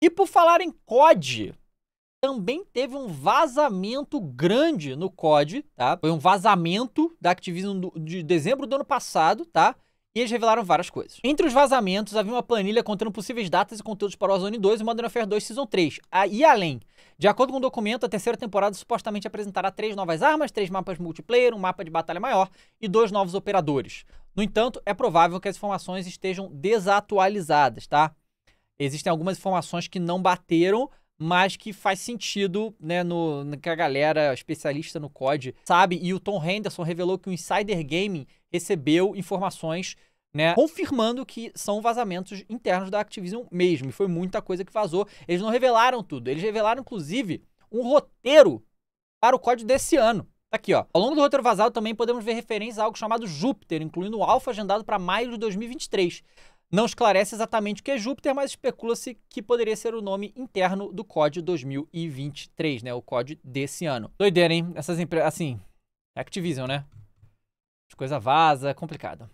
E por falar em COD, também teve um vazamento grande no COD, tá? Foi um vazamento da Activision de dezembro do ano passado, tá? E eles revelaram várias coisas. Entre os vazamentos, havia uma planilha contendo possíveis datas e conteúdos para Warzone 2 e Modern Warfare 2 Season 3. Aí, ah, e além, de acordo com o documento, a terceira temporada supostamente apresentará três novas armas, três mapas multiplayer, um mapa de batalha maior e dois novos operadores. No entanto, é provável que as informações estejam desatualizadas, tá? existem algumas informações que não bateram, mas que faz sentido, né, no, no, que a galera especialista no COD sabe. E o Tom Henderson revelou que o Insider Gaming recebeu informações, né, confirmando que são vazamentos internos da Activision mesmo. E foi muita coisa que vazou. Eles não revelaram tudo. Eles revelaram, inclusive, um roteiro para o COD desse ano. Tá aqui, ó. Ao longo do roteiro vazado também podemos ver referências a algo chamado Júpiter, incluindo o Alpha agendado para maio de 2023. Não esclarece exatamente o que é Júpiter, mas especula-se que poderia ser o nome interno do COD 2023, né? O COD desse ano. Doideira, hein? Essas empresas. Assim, Activision, né? As coisa vaza, é complicado.